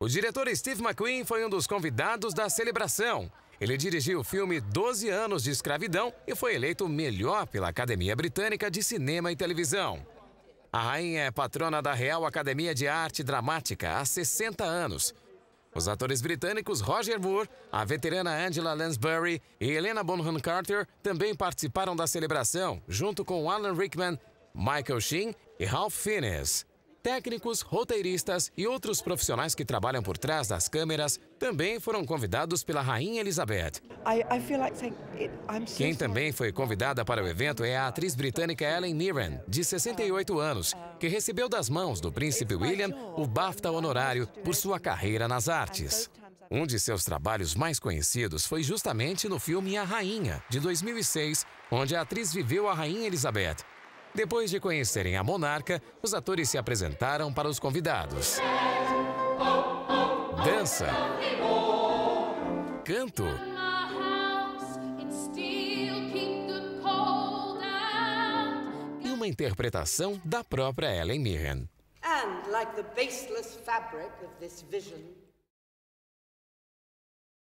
O diretor Steve McQueen foi um dos convidados da celebração. Ele dirigiu o filme 12 Anos de Escravidão e foi eleito melhor pela Academia Britânica de Cinema e Televisão. A rainha é patrona da Real Academia de Arte Dramática há 60 anos. Os atores britânicos Roger Moore, a veterana Angela Lansbury e Helena Bonham Carter também participaram da celebração, junto com Alan Rickman, Michael Sheen e Ralph Fiennes técnicos, roteiristas e outros profissionais que trabalham por trás das câmeras também foram convidados pela Rainha Elizabeth. Quem também foi convidada para o evento é a atriz britânica Ellen Mirren, de 68 anos, que recebeu das mãos do príncipe William o BAFTA honorário por sua carreira nas artes. Um de seus trabalhos mais conhecidos foi justamente no filme A Rainha, de 2006, onde a atriz viveu a Rainha Elizabeth, depois de conhecerem a monarca, os atores se apresentaram para os convidados. Dança. Canto. E uma interpretação da própria Ellen Mirren. And like the baseless fabric of this vision,